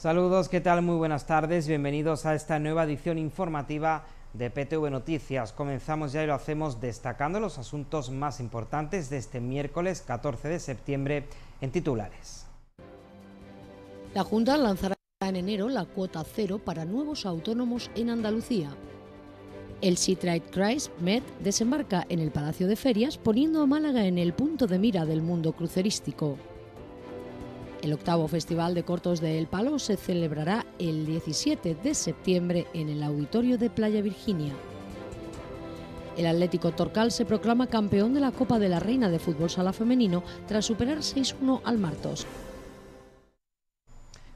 Saludos, ¿qué tal? Muy buenas tardes, bienvenidos a esta nueva edición informativa de PTV Noticias. Comenzamos ya y lo hacemos destacando los asuntos más importantes de este miércoles 14 de septiembre en titulares. La Junta lanzará en enero la cuota cero para nuevos autónomos en Andalucía. El Sea Christ Med desembarca en el Palacio de Ferias poniendo a Málaga en el punto de mira del mundo crucerístico. El octavo Festival de Cortos de El Palo se celebrará el 17 de septiembre en el Auditorio de Playa Virginia. El Atlético Torcal se proclama campeón de la Copa de la Reina de Fútbol Sala Femenino tras superar 6-1 al Martos.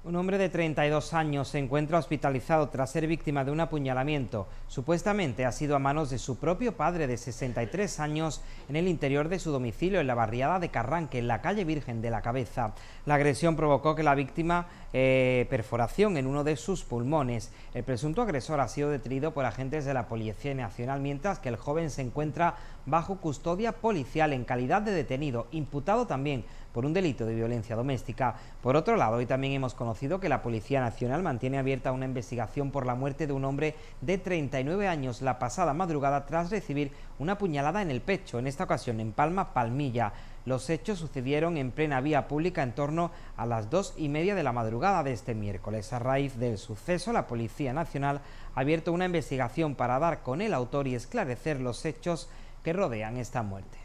Un hombre de 32 años se encuentra hospitalizado tras ser víctima de un apuñalamiento. Supuestamente ha sido a manos de su propio padre de 63 años en el interior de su domicilio en la barriada de Carranque, en la calle Virgen de la Cabeza. La agresión provocó que la víctima eh, perforación en uno de sus pulmones. El presunto agresor ha sido detenido por agentes de la Policía Nacional, mientras que el joven se encuentra bajo custodia policial en calidad de detenido, imputado también por un delito de violencia doméstica. Por otro lado, hoy también hemos conocido que la Policía Nacional mantiene abierta una investigación por la muerte de un hombre de 39 años la pasada madrugada tras recibir una puñalada en el pecho, en esta ocasión en Palma Palmilla. Los hechos sucedieron en plena vía pública en torno a las dos y media de la madrugada de este miércoles. A raíz del suceso, la Policía Nacional ha abierto una investigación para dar con el autor y esclarecer los hechos que rodean esta muerte.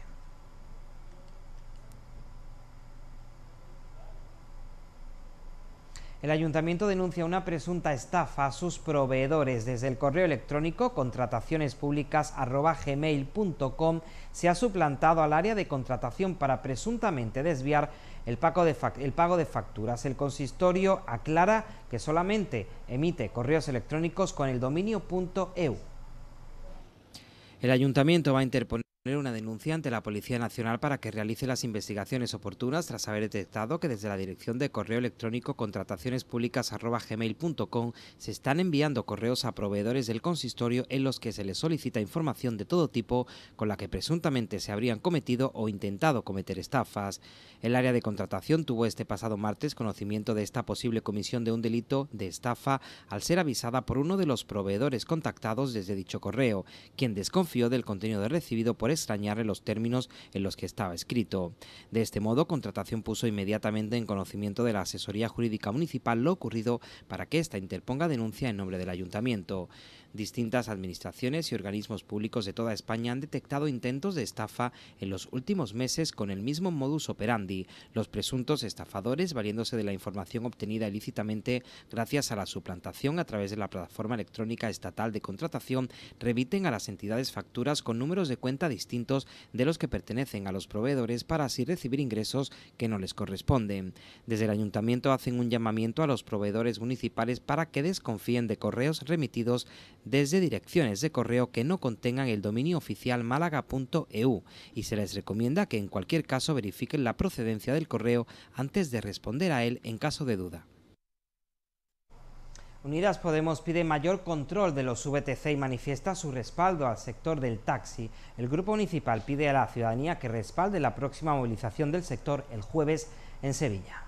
El ayuntamiento denuncia una presunta estafa a sus proveedores. Desde el correo electrónico contratacionespúblicas.gmail.com se ha suplantado al área de contratación para presuntamente desviar el pago, de el pago de facturas. El consistorio aclara que solamente emite correos electrónicos con el dominio .eu. El ayuntamiento va a interponer una denuncia ante la Policía Nacional para que realice las investigaciones oportunas tras haber detectado que desde la dirección de correo electrónico contratacionespublicas@gmail.com se están enviando correos a proveedores del consistorio en los que se les solicita información de todo tipo con la que presuntamente se habrían cometido o intentado cometer estafas. El área de contratación tuvo este pasado martes conocimiento de esta posible comisión de un delito de estafa al ser avisada por uno de los proveedores contactados desde dicho correo, quien desconfió del contenido recibido por extrañarle los términos en los que estaba escrito. De este modo, Contratación puso inmediatamente en conocimiento de la Asesoría Jurídica Municipal lo ocurrido para que ésta interponga denuncia en nombre del Ayuntamiento. Distintas administraciones y organismos públicos de toda España han detectado intentos de estafa en los últimos meses con el mismo modus operandi, los presuntos estafadores valiéndose de la información obtenida ilícitamente gracias a la suplantación a través de la plataforma electrónica estatal de contratación, reviten a las entidades facturas con números de cuenta distintos distintos de los que pertenecen a los proveedores para así recibir ingresos que no les corresponden. Desde el ayuntamiento hacen un llamamiento a los proveedores municipales para que desconfíen de correos remitidos desde direcciones de correo que no contengan el dominio oficial málaga.eu y se les recomienda que en cualquier caso verifiquen la procedencia del correo antes de responder a él en caso de duda. Unidas Podemos pide mayor control de los VTC y manifiesta su respaldo al sector del taxi. El grupo municipal pide a la ciudadanía que respalde la próxima movilización del sector el jueves en Sevilla.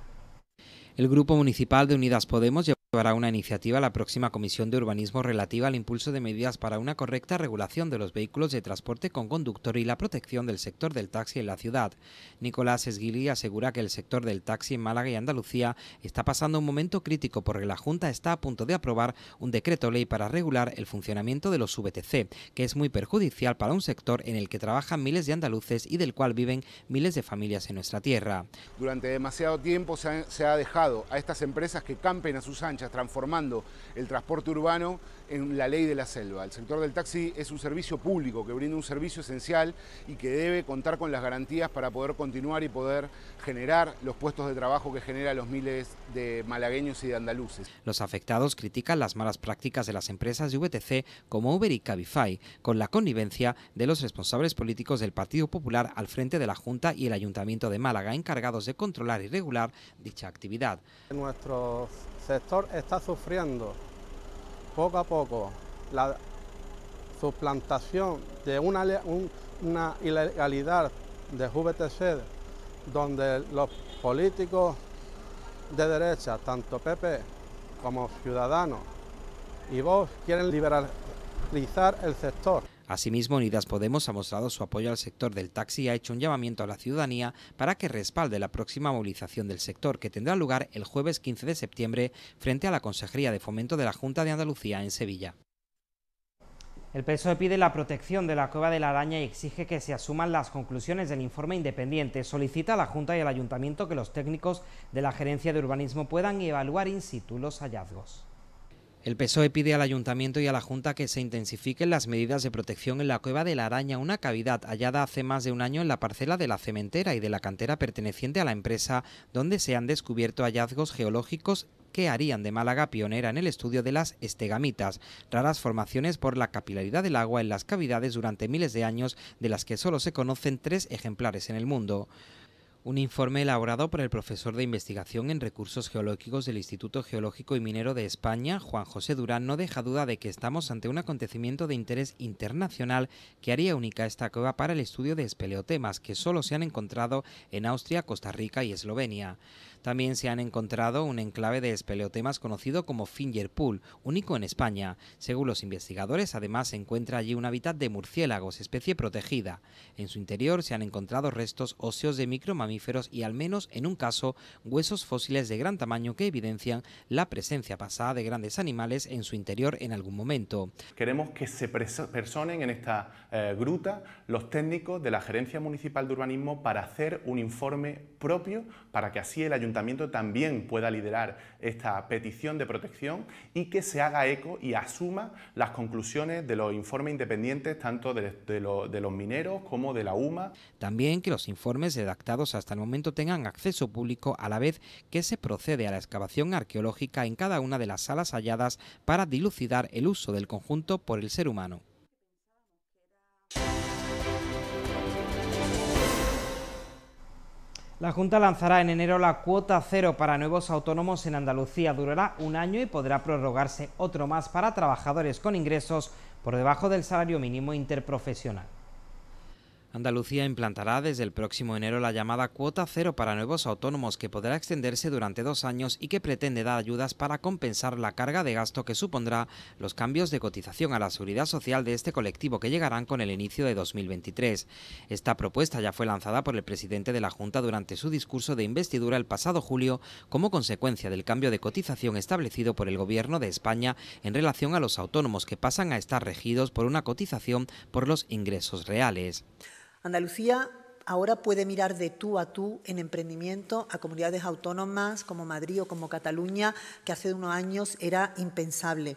El grupo municipal de Unidas Podemos Llevará una iniciativa la próxima Comisión de Urbanismo relativa al impulso de medidas para una correcta regulación de los vehículos de transporte con conductor y la protección del sector del taxi en la ciudad. Nicolás Esguili asegura que el sector del taxi en Málaga y Andalucía está pasando un momento crítico porque la Junta está a punto de aprobar un decreto ley para regular el funcionamiento de los VTC, que es muy perjudicial para un sector en el que trabajan miles de andaluces y del cual viven miles de familias en nuestra tierra. Durante demasiado tiempo se ha, dejado a estas empresas que campen a sus anchas transformando el transporte urbano en la ley de la selva. El sector del taxi es un servicio público que brinda un servicio esencial y que debe contar con las garantías para poder continuar y poder generar los puestos de trabajo que genera los miles de malagueños y de andaluces. Los afectados critican las malas prácticas de las empresas de VTC como Uber y Cabify, con la connivencia de los responsables políticos del Partido Popular al frente de la Junta y el Ayuntamiento de Málaga, encargados de controlar y regular dicha actividad. Nuestro sector está sufriendo poco a poco la suplantación de una, ilegalidad de VTC donde los políticos de derecha, tanto PP como Ciudadanos y vos quieren liberalizar el sector. Asimismo, Unidas Podemos ha mostrado su apoyo al sector del taxi y ha hecho un llamamiento a la ciudadanía para que respalde la próxima movilización del sector, que tendrá lugar el jueves 15 de septiembre frente a la Consejería de Fomento de la Junta de Andalucía en Sevilla. El PSOE pide la protección de la Cueva de la Araña y exige que se asuman las conclusiones del informe independiente. Solicita a la Junta y al Ayuntamiento que los técnicos de la Gerencia de Urbanismo puedan evaluar in situ los hallazgos. El PSOE pide al Ayuntamiento y a la Junta que se intensifiquen las medidas de protección en la cueva de la Araña, una cavidad hallada hace más de un año en la parcela de la cementera y de la cantera perteneciente a la empresa, donde se han descubierto hallazgos geológicos que harían de Málaga pionera en el estudio de las estegamitas, raras formaciones por la capilaridad del agua en las cavidades durante miles de años, de las que solo se conocen tres ejemplares en el mundo un informe elaborado por el profesor de investigación en recursos geológicos del Instituto Geológico y Minero de España, Juan José Durán, no deja duda de que estamos ante un acontecimiento de interés internacional que haría única esta cueva para el estudio de espeleotemas que solo se han encontrado en Austria, Costa Rica y Eslovenia. También se han encontrado un enclave de espeleotemas conocido como Finger Pool, único en España. Según los investigadores, además se encuentra allí un hábitat de murciélagos, especie protegida. En su interior se han encontrado restos óseos de micromamíferos y al menos en un caso huesos fósiles de gran tamaño que evidencian la presencia pasada de grandes animales en su interior en algún momento. Queremos que se personen en esta eh, gruta los técnicos de la Gerencia Municipal de Urbanismo para hacer un informe propio para que así el ayuntamiento también pueda liderar esta petición de protección y que se haga eco y asuma las conclusiones de los informes independientes tanto de los mineros como de la UMA. También que los informes redactados hasta el momento tengan acceso público a la vez que se procede a la excavación arqueológica en cada una de las salas halladas para dilucidar el uso del conjunto por el ser humano. La Junta lanzará en enero la cuota cero para nuevos autónomos en Andalucía. Durará un año y podrá prorrogarse otro más para trabajadores con ingresos por debajo del salario mínimo interprofesional. Andalucía implantará desde el próximo enero la llamada cuota cero para nuevos autónomos que podrá extenderse durante dos años y que pretende dar ayudas para compensar la carga de gasto que supondrá los cambios de cotización a la seguridad social de este colectivo que llegarán con el inicio de 2023. Esta propuesta ya fue lanzada por el presidente de la Junta durante su discurso de investidura el pasado julio como consecuencia del cambio de cotización establecido por el Gobierno de España en relación a los autónomos que pasan a estar regidos por una cotización por los ingresos reales. Andalucía ahora puede mirar de tú a tú en emprendimiento a comunidades autónomas como Madrid o como Cataluña, que hace unos años era impensable.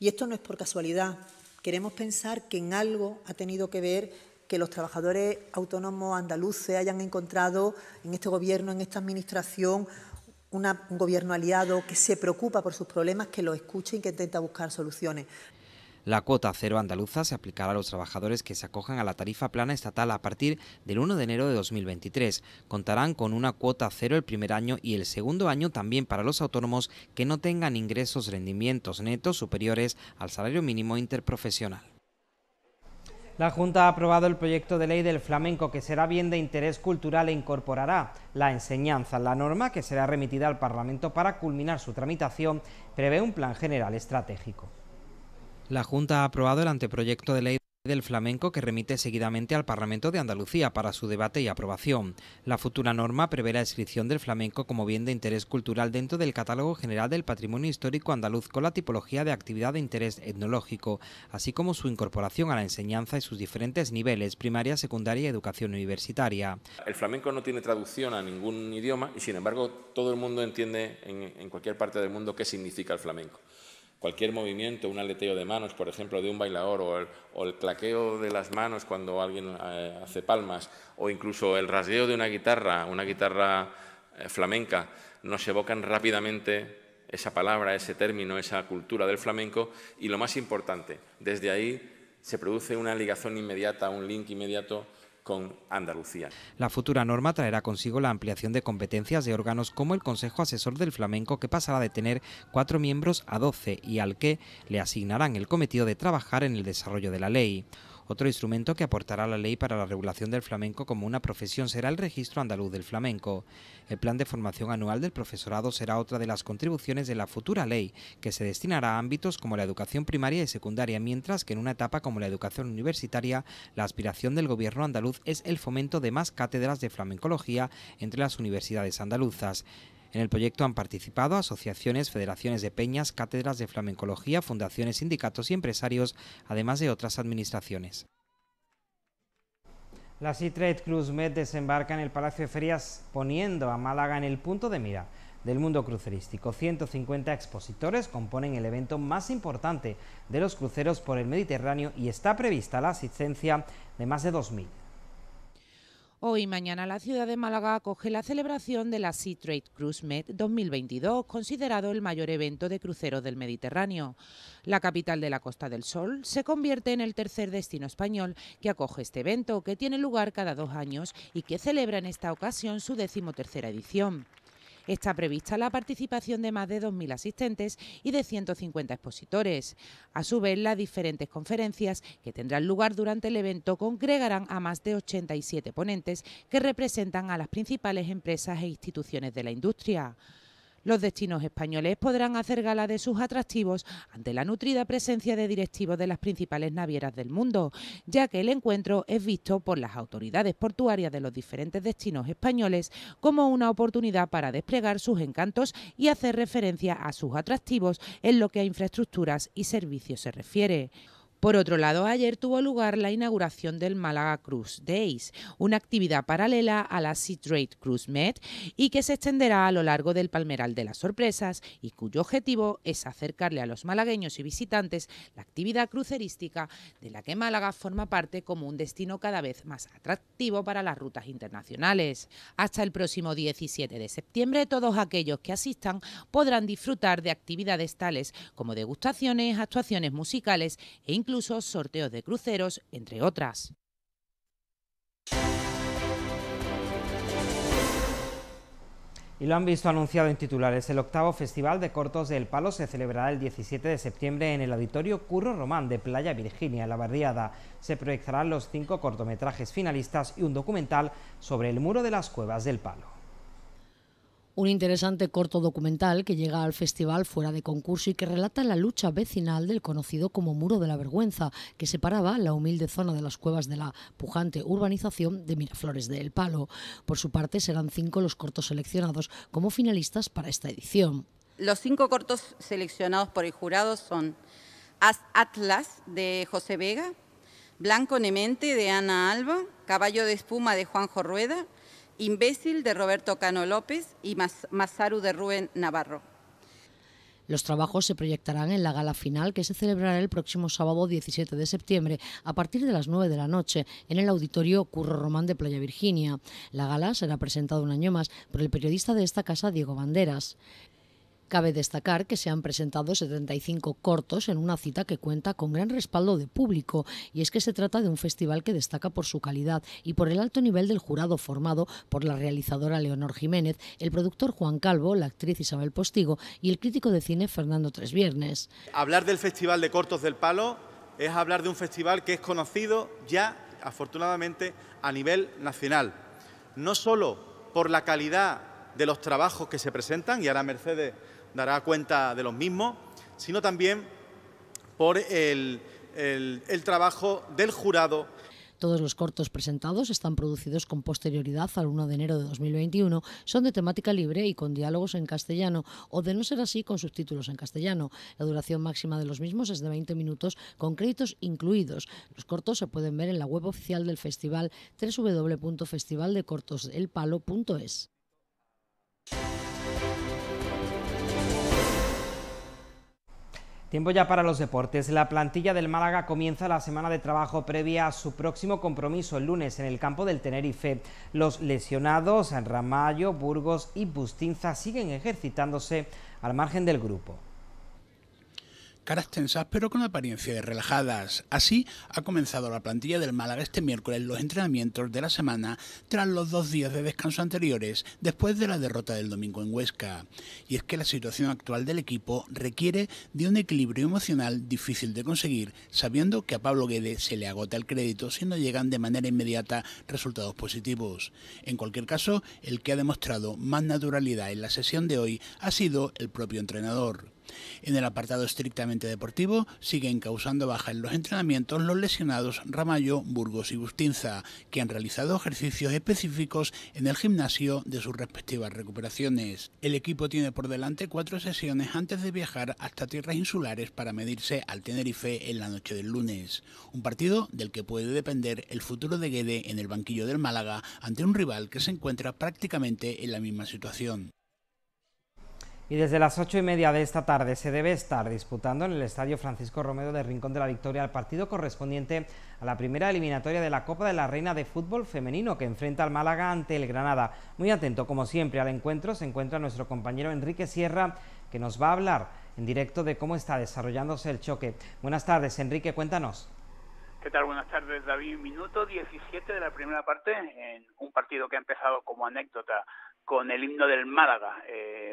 Y esto no es por casualidad. Queremos pensar que en algo ha tenido que ver que los trabajadores autónomos andaluces hayan encontrado en este gobierno, en esta administración, un gobierno aliado que se preocupa por sus problemas, que los escuche y que intenta buscar soluciones. La cuota cero andaluza se aplicará a los trabajadores que se acojan a la tarifa plana estatal a partir del 1 de enero de 2023. Contarán con una cuota cero el primer año y el segundo año también para los autónomos que no tengan ingresos rendimientos netos superiores al salario mínimo interprofesional. La Junta ha aprobado el proyecto de ley del flamenco que será bien de interés cultural e incorporará la enseñanza. La norma, que será remitida al Parlamento para culminar su tramitación, prevé un plan general estratégico. La Junta ha aprobado el anteproyecto de ley del flamenco que remite seguidamente al Parlamento de Andalucía para su debate y aprobación. La futura norma prevé la inscripción del flamenco como bien de interés cultural dentro del Catálogo General del Patrimonio Histórico Andaluz con la tipología de actividad de interés etnológico, así como su incorporación a la enseñanza y sus diferentes niveles, primaria, secundaria y educación universitaria. El flamenco no tiene traducción a ningún idioma y sin embargo todo el mundo entiende en cualquier parte del mundo qué significa el flamenco. Cualquier movimiento, un aleteo de manos, por ejemplo, de un bailador, o el, claqueo de las manos cuando alguien eh, hace palmas, o incluso el rasgueo de una guitarra, una guitarra eh, flamenca, nos evocan rápidamente esa palabra, ese término, esa cultura del flamenco. Y lo más importante, desde ahí se produce una ligación inmediata, un link inmediato la futura norma traerá consigo la ampliación de competencias de órganos como el Consejo Asesor del Flamenco, que pasará de tener cuatro miembros a doce y al que le asignarán el cometido de trabajar en el desarrollo de la ley. Otro instrumento que aportará la ley para la regulación del flamenco como una profesión será el Registro Andaluz del Flamenco. El plan de formación anual del profesorado será otra de las contribuciones de la futura ley, que se destinará a ámbitos como la educación primaria y secundaria, mientras que en una etapa como la educación universitaria, la aspiración del gobierno andaluz es el fomento de más cátedras de flamencología entre las universidades andaluzas. En el proyecto han participado asociaciones, federaciones de peñas, cátedras de flamencología, fundaciones, sindicatos y empresarios, además de otras administraciones. La C-Trade Cruise Med desembarca en el Palacio de Ferias poniendo a Málaga en el punto de mira del mundo crucerístico. 150 expositores componen el evento más importante de los cruceros por el Mediterráneo y está prevista la asistencia de más de 2.000. Hoy mañana la ciudad de Málaga acoge la celebración de la Sea Trade Cruise Med 2022, considerado el mayor evento de crucero del Mediterráneo. La capital de la Costa del Sol se convierte en el tercer destino español que acoge este evento, que tiene lugar cada dos años y que celebra en esta ocasión su decimotercera edición. Está prevista la participación de más de 2.000 asistentes y de 150 expositores. A su vez, las diferentes conferencias que tendrán lugar durante el evento congregarán a más de 87 ponentes que representan a las principales empresas e instituciones de la industria. Los destinos españoles podrán hacer gala de sus atractivos ante la nutrida presencia de directivos de las principales navieras del mundo, ya que el encuentro es visto por las autoridades portuarias de los diferentes destinos españoles como una oportunidad para desplegar sus encantos y hacer referencia a sus atractivos en lo que a infraestructuras y servicios se refiere. Por otro lado, ayer tuvo lugar la inauguración del Málaga Cruise Days, una actividad paralela a la Sea Trade Cruise Med y que se extenderá a lo largo del Palmeral de las Sorpresas y cuyo objetivo es acercarle a los malagueños y visitantes la actividad crucerística de la que Málaga forma parte como un destino cada vez más atractivo para las rutas internacionales. Hasta el próximo 17 de septiembre, todos aquellos que asistan podrán disfrutar de actividades tales como degustaciones, actuaciones musicales e incluso incluso sorteos de cruceros, entre otras. Y lo han visto anunciado en titulares. El octavo Festival de Cortos del Palo se celebrará el 17 de septiembre en el Auditorio Curro Román de Playa Virginia, La Barriada. Se proyectarán los cinco cortometrajes finalistas y un documental sobre el muro de las cuevas del Palo un interesante corto documental que llega al festival fuera de concurso y que relata la lucha vecinal del conocido como Muro de la Vergüenza, que separaba la humilde zona de las cuevas de la pujante urbanización de Miraflores de El Palo. Por su parte, serán cinco los cortos seleccionados como finalistas para esta edición. Los cinco cortos seleccionados por el jurado son Atlas de José Vega, Blanco Nemente de Ana Alba, Caballo de Espuma de Juanjo Rueda, Imbécil de Roberto Cano López y Masaru de Rubén Navarro. Los trabajos se proyectarán en la gala final que se celebrará el próximo sábado 17 de septiembre a partir de las 9 de la noche en el auditorio Curro Román de Playa Virginia. La gala será presentada un año más por el periodista de esta casa Diego Banderas. Cabe destacar que se han presentado 75 cortos en una cita que cuenta con gran respaldo de público, y es que se trata de un festival que destaca por su calidad y por el alto nivel del jurado formado por la realizadora Leonor Jiménez, el productor Juan Calvo, la actriz Isabel Postigo y el crítico de cine Fernando Tres Viernes. Hablar del Festival de Cortos del Palo es hablar de un festival que es conocido ya, afortunadamente, a nivel nacional. No solo por la calidad de los trabajos que se presentan, y ahora Mercedes dará cuenta de los mismos, sino también por el, trabajo del jurado todos los cortos presentados están producidos con posterioridad al 1 de enero de 2021, son de temática libre y con diálogos en castellano, o de no ser así, con subtítulos en castellano. La duración máxima de los mismos es de 20 minutos, con créditos incluidos. Los cortos se pueden ver en la web oficial del festival www.festivaldecortoselpalo.es. Tiempo ya para los deportes. La plantilla del Málaga comienza la semana de trabajo previa a su próximo compromiso el lunes en el campo del Tenerife. Los lesionados Ramallo, Burgos y Bustinza siguen ejercitándose al margen del grupo caras tensas pero con apariencias relajadas. Así ha comenzado la plantilla del Málaga este miércoles los entrenamientos de la semana tras los dos días de descanso anteriores después de la derrota del domingo en Huesca. Y es que la situación actual del equipo requiere de un equilibrio emocional difícil de conseguir, sabiendo que a Pablo Guede se le agota el crédito si no llegan de manera inmediata resultados positivos. En cualquier caso, el que ha demostrado más naturalidad en la sesión de hoy ha sido el propio entrenador. En el apartado estrictamente deportivo, siguen causando baja en los entrenamientos los lesionados Ramallo, Burgos y Bustinza, que han realizado ejercicios específicos en el gimnasio de sus respectivas recuperaciones. El equipo tiene por delante cuatro sesiones antes de viajar hasta tierras insulares para medirse al Tenerife en la noche del lunes. Un partido del que puede depender el futuro de Guede en el banquillo del Málaga ante un rival que se encuentra prácticamente en la misma situación y desde las ocho y media de esta tarde se debe estar disputando en el Estadio Francisco Romero de Rincón de la Victoria el partido correspondiente a la primera eliminatoria de la Copa de la Reina de Fútbol Femenino que enfrenta al Málaga ante el Granada. Muy atento, como siempre, al encuentro se encuentra nuestro compañero Enrique Sierra que nos va a hablar en directo de cómo está desarrollándose el choque. Buenas tardes, Enrique, cuéntanos. ¿Qué tal? Buenas tardes, David. Minuto 17 de la primera parte, en un partido que ha empezado como anécdota con el himno del Málaga. Eh,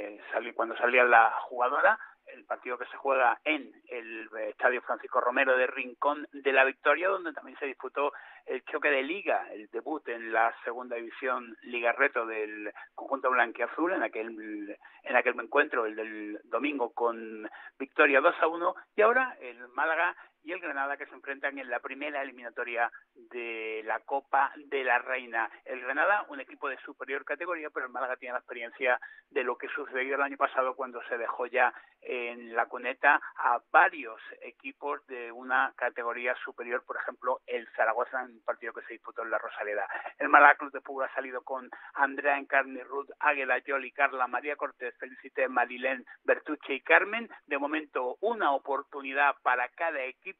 cuando salía la jugadora, el partido que se juega en el eh, Estadio Francisco Romero de Rincón de la Victoria, donde también se disputó el choque de liga, el debut en la segunda división Liga Reto del conjunto blanquiazul, en aquel, en aquel encuentro, el del domingo con victoria 2 a 1, y ahora el Málaga y el Granada que se enfrentan en la primera eliminatoria de la Copa de la Reina. El Granada, un equipo de superior categoría, pero el Málaga tiene la experiencia de lo que sucedió el año pasado cuando se dejó ya en la cuneta a varios equipos de una categoría superior, por ejemplo, el Zaragoza en un partido que se disputó en la Rosaleda. El Málaga Club de Fútbol ha salido con Andrea Encarni, Ruth Águeda, Yoli, Carla, María Cortés, Felicité, Marilén, Bertucci y Carmen. De momento, una oportunidad para cada equipo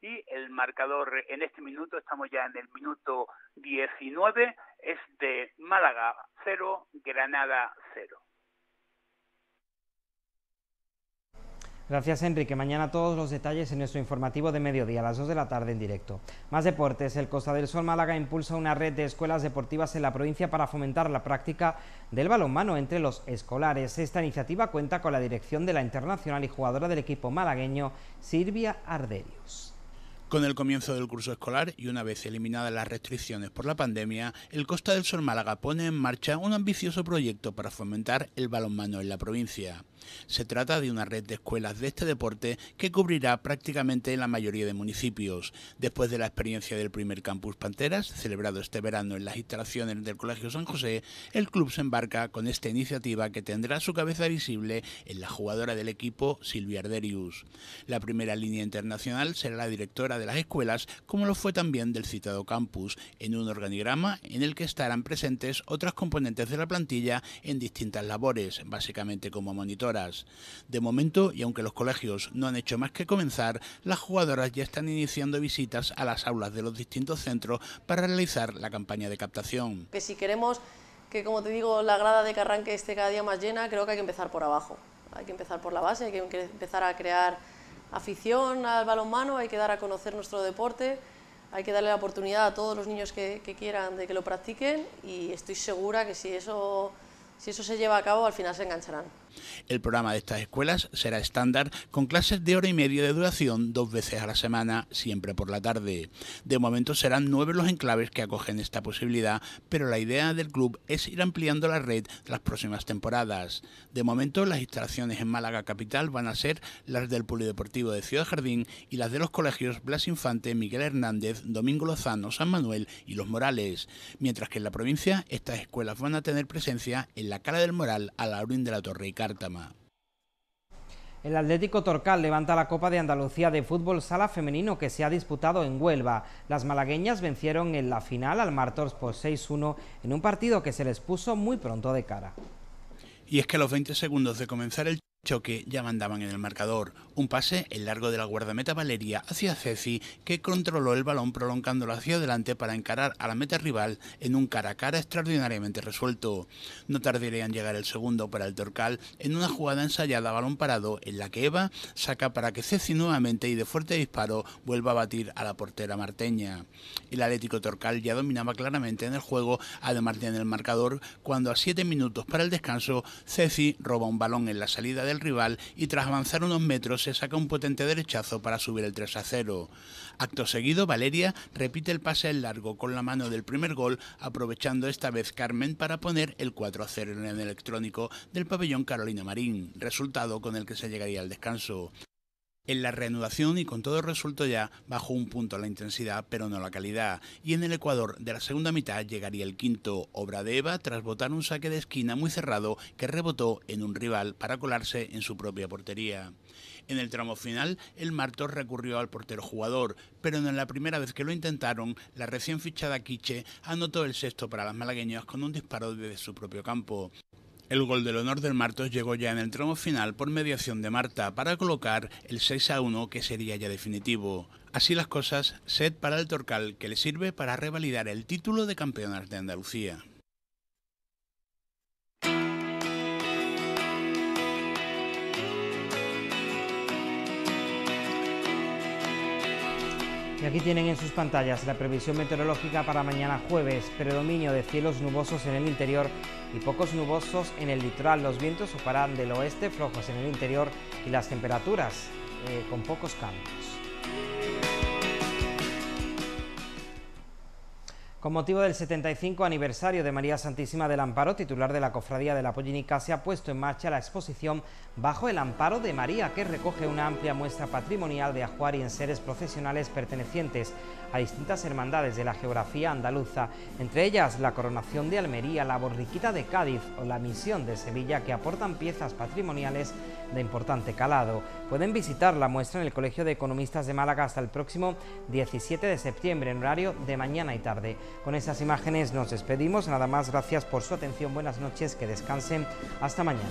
y el marcador en este minuto, estamos ya en el minuto 19, es de Málaga 0, Granada 0. Gracias, Enrique. Mañana todos los detalles en nuestro informativo de mediodía a las 2 de la tarde en directo. Más deportes. El Costa del Sol Málaga impulsa una red de escuelas deportivas en la provincia para fomentar la práctica del balonmano entre los escolares. Esta iniciativa cuenta con la dirección de la internacional y jugadora del equipo malagueño, Silvia Arderios. Con el comienzo del curso escolar y una vez eliminadas las restricciones por la pandemia, el Costa del Sol Málaga pone en marcha un ambicioso proyecto para fomentar el balonmano en la provincia. Se trata de una red de escuelas de este deporte que cubrirá prácticamente la mayoría de municipios. Después de la experiencia del primer campus Panteras, celebrado este verano en las instalaciones del Colegio San José, el club se embarca con esta iniciativa que tendrá su cabeza visible en la jugadora del equipo, Silvia Arderius. La primera línea internacional será la directora de las escuelas, como lo fue también del citado campus, en un organigrama en el que estarán presentes otras componentes de la plantilla en distintas labores, básicamente como monitoras. De momento, y aunque los colegios no han hecho más que comenzar, las jugadoras ya están iniciando visitas a las aulas de los distintos centros para realizar la campaña de captación. Que si queremos que, como te digo, la grada de Carranque esté cada día más llena, creo que hay que empezar por abajo. Hay que empezar por la base, hay que empezar a crear afición al balonmano, hay que dar a conocer nuestro deporte, hay que darle la oportunidad a todos los niños que, quieran de que lo practiquen y estoy segura que si eso, si eso se lleva a cabo al final se engancharán. El programa de estas escuelas será estándar con clases de hora y media de duración dos veces a la semana, siempre por la tarde. De momento serán nueve los enclaves que acogen esta posibilidad, pero la idea del club es ir ampliando la red las próximas temporadas. De momento las instalaciones en Málaga Capital van a ser las del Polideportivo de Ciudad Jardín y las de los colegios Blas Infante, Miguel Hernández, Domingo Lozano, San Manuel y Los Morales, mientras que en la provincia estas escuelas van a tener presencia en la Cala del Moral, a la Orin de la Torre el Atlético Torcal levanta la Copa de Andalucía de Fútbol Sala Femenino que se ha disputado en Huelva. Las malagueñas vencieron en la final al Martors por 6-1 en un partido que se les puso muy pronto de cara. Y es que a los 20 segundos de comenzar el choque ya mandaban en el marcador. Un pase, el largo de la guardameta Valeria hacia Ceci, que controló el balón prolongándolo hacia adelante para encarar a la meta rival en un cara a cara extraordinariamente resuelto. No tardaría en llegar el segundo para el Torcal en una jugada ensayada a balón parado en la que Eva saca para que Ceci nuevamente y de fuerte disparo vuelva a batir a la portera marteña. El Atlético Torcal ya dominaba claramente en el juego, además de en el marcador, cuando a 7 minutos para el descanso, Ceci roba un balón en la salida del rival y tras avanzar unos metros saca un potente derechazo para subir el 3 0. Acto seguido, Valeria repite el pase en largo con la mano del primer gol, aprovechando esta vez Carmen para poner el 4 0 en el electrónico del pabellón Carolina Marín, resultado con el que se llegaría al descanso. En la reanudación y con todo resultado ya, bajó un punto la intensidad, pero no la calidad. Y en el Ecuador, de la segunda mitad, llegaría el quinto, obra de Eva, tras botar un saque de esquina muy cerrado que rebotó en un rival para colarse en su propia portería. En el tramo final, el Martos recurrió al portero jugador, pero en la primera vez que lo intentaron, la recién fichada Quiche anotó el sexto para las malagueñas con un disparo desde su propio campo. El gol del honor del Martos llegó ya en el tramo final por mediación de Marta para colocar el 6 a 1 que sería ya definitivo. Así las cosas, set para el Torcal que le sirve para revalidar el título de campeonas de Andalucía. Y aquí tienen en sus pantallas la previsión meteorológica para mañana jueves, predominio de cielos nubosos en el interior y pocos nubosos en el litoral. Los vientos soplarán del oeste, flojos en el interior y las temperaturas eh, con pocos cambios. Con motivo del 75 aniversario de María Santísima del Amparo, titular de la Cofradía de la Pollinica, se ha puesto en marcha la exposición Bajo el Amparo de María, que recoge una amplia muestra patrimonial de ajuar y seres profesionales pertenecientes a distintas hermandades de la geografía andaluza, entre ellas la Coronación de Almería, la Borriquita de Cádiz o la Misión de Sevilla, que aportan piezas patrimoniales de importante calado. Pueden visitar la muestra en el Colegio de Economistas de Málaga hasta el próximo 17 de septiembre, en horario de mañana y tarde. Con esas imágenes nos despedimos. Nada más, gracias por su atención. Buenas noches, que descansen. Hasta mañana.